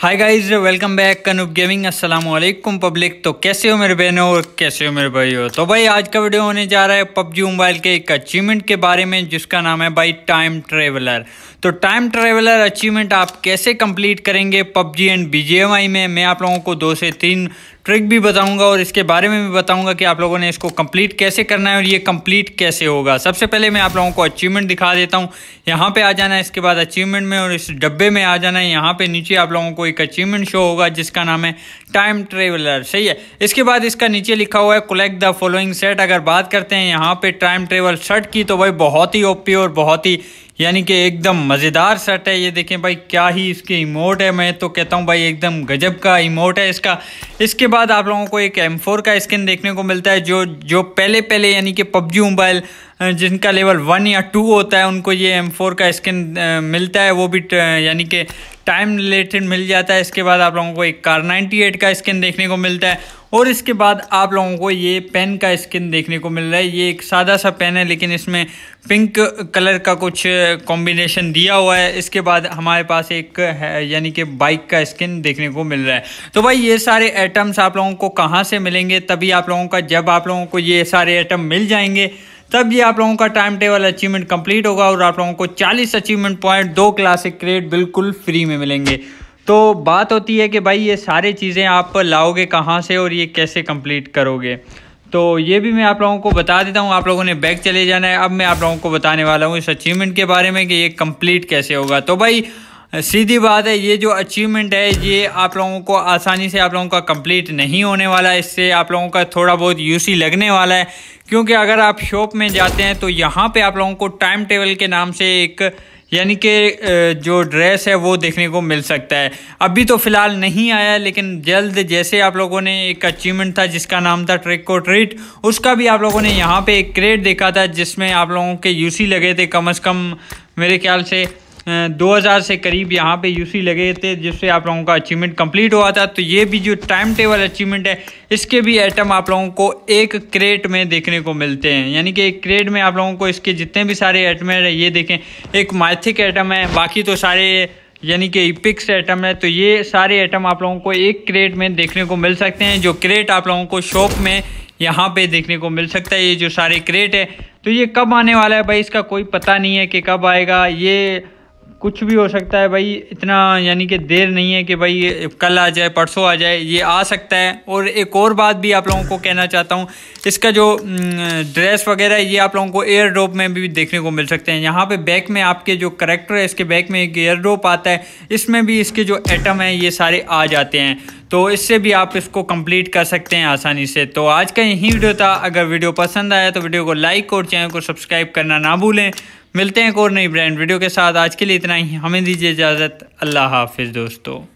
हाय guys welcome back कनूब gaming अस्सलाम वालेकुम पब्लिक तो कैसे हो मेरे बहनों और कैसे हो मेरे हो तो भाई आज का वीडियो होने जा रहा है पबजी मोबाइल के एक अचीवमेंट के बारे में जिसका नाम है भाई टाइम ट्रेवलर तो टाइम ट्रेवलर अचीवमेंट आप कैसे कंप्लीट करेंगे पबजी एंड बी में मैं आप लोगों को दो से तीन ट्रिक भी बताऊंगा और इसके बारे में भी बताऊंगा कि आप लोगों ने इसको कंप्लीट कैसे करना है और ये कंप्लीट कैसे होगा सबसे पहले मैं आप लोगों को अचीवमेंट दिखा देता हूँ यहाँ पे आ जाना है इसके बाद अचीवमेंट में और इस डब्बे में आ जाना है यहाँ पे नीचे आप लोगों को एक अचीवमेंट शो होगा जिसका नाम है टाइम ट्रेवलर सही है इसके बाद इसका नीचे लिखा हुआ है कलेक्ट द फॉलोइंग सेट अगर बात करते हैं यहाँ पर टाइम ट्रेवल शर्ट की तो भाई बहुत ही ओपी और बहुत ही यानी कि एकदम मज़ेदार सेट है ये देखें भाई क्या ही इसके इमोट है मैं तो कहता हूँ भाई एकदम गजब का इमोट है इसका इसके बाद आप लोगों को एक एम का स्किन देखने को मिलता है जो जो पहले पहले यानी कि पबजी मोबाइल जिनका लेवल वन या टू होता है उनको ये एम फोर का स्किन मिलता है वो भी यानी कि टाइम रिलेटेड मिल जाता है इसके बाद आप लोगों को एक कार एट का स्किन देखने को मिलता है और इसके बाद आप लोगों को ये पेन का स्किन देखने को मिल रहा है ये एक सादा सा पेन है लेकिन इसमें पिंक कलर का कुछ कॉम्बिनेशन दिया हुआ है इसके बाद हमारे पास एक यानी कि बाइक का स्किन देखने को मिल रहा है तो भाई ये सारे आइटम्स आप लोगों को कहाँ से मिलेंगे तभी आप लोगों का जब आप लोगों को ये सारे आइटम मिल जाएंगे तब ये आप लोगों का टाइम टेबल अचीवमेंट कंप्लीट होगा और आप लोगों को 40 अचीवमेंट पॉइंट दो क्लासिक क्रेड बिल्कुल फ्री में मिलेंगे तो बात होती है कि भाई ये सारी चीज़ें आप लाओगे कहाँ से और ये कैसे कंप्लीट करोगे तो ये भी मैं आप लोगों को बता देता हूँ आप लोगों ने बैग चले जाना है अब मैं आप लोगों को बताने वाला हूँ इस अचीवमेंट के बारे में कि ये कंप्लीट कैसे होगा तो भाई सीधी बात है ये जो अचीवमेंट है ये आप लोगों को आसानी से आप लोगों का कंप्लीट नहीं होने वाला है इससे आप लोगों का थोड़ा बहुत यूसी लगने वाला है क्योंकि अगर आप शॉप में जाते हैं तो यहाँ पे आप लोगों को टाइम टेबल के नाम से एक यानी कि जो ड्रेस है वो देखने को मिल सकता है अभी तो फ़िलहाल नहीं आया लेकिन जल्द जैसे आप लोगों ने एक अचीवमेंट था जिसका नाम था ट्रिक को ट्रीट उसका भी आप लोगों ने यहाँ पे एक क्रेड देखा था जिसमें आप लोगों के यूसी लगे थे कम अज़ कम मेरे ख्याल से 2000 से करीब यहाँ पे यूसी लगे थे जिससे आप लोगों का अचीवमेंट कंप्लीट हुआ था तो ये भी जो टाइम टेबल अचीवमेंट है इसके भी आइटम आप लोगों को एक क्रेट में देखने को मिलते हैं यानी कि एक क्रेट में आप लोगों को इसके जितने भी सारे आइटम है ये देखें एक माइथिक आइटम है बाकी तो सारे यानी कि इपिक्स आइटम है तो ये सारे आइटम आप लोगों को एक क्रेट में देखने को मिल सकते हैं जो क्रेट आप लोगों को शॉप में यहाँ पे देखने को मिल सकता है ये जो सारे क्रेट है तो ये कब आने वाला है भाई इसका कोई पता नहीं है कि कब आएगा ये कुछ भी हो सकता है भाई इतना यानी कि देर नहीं है कि भाई कल आ जाए परसों आ जाए ये आ सकता है और एक और बात भी आप लोगों को कहना चाहता हूँ इसका जो ड्रेस वगैरह ये आप लोगों को एयर ड्रॉप में भी देखने को मिल सकते हैं यहाँ पे बैक में आपके जो करेक्टर है इसके बैक में एक एयर ड्रॉप आता है इसमें भी इसके जो एटम हैं ये सारे आ जाते हैं तो इससे भी आप इसको कंप्लीट कर सकते हैं आसानी से तो आज का यही वीडियो था अगर वीडियो पसंद आया तो वीडियो को लाइक और चैनल को सब्सक्राइब करना ना भूलें मिलते हैं एक और नई ब्रांड वीडियो के साथ आज के लिए इतना ही हमें दीजिए इजाज़त अल्लाह हाफिज़ दोस्तों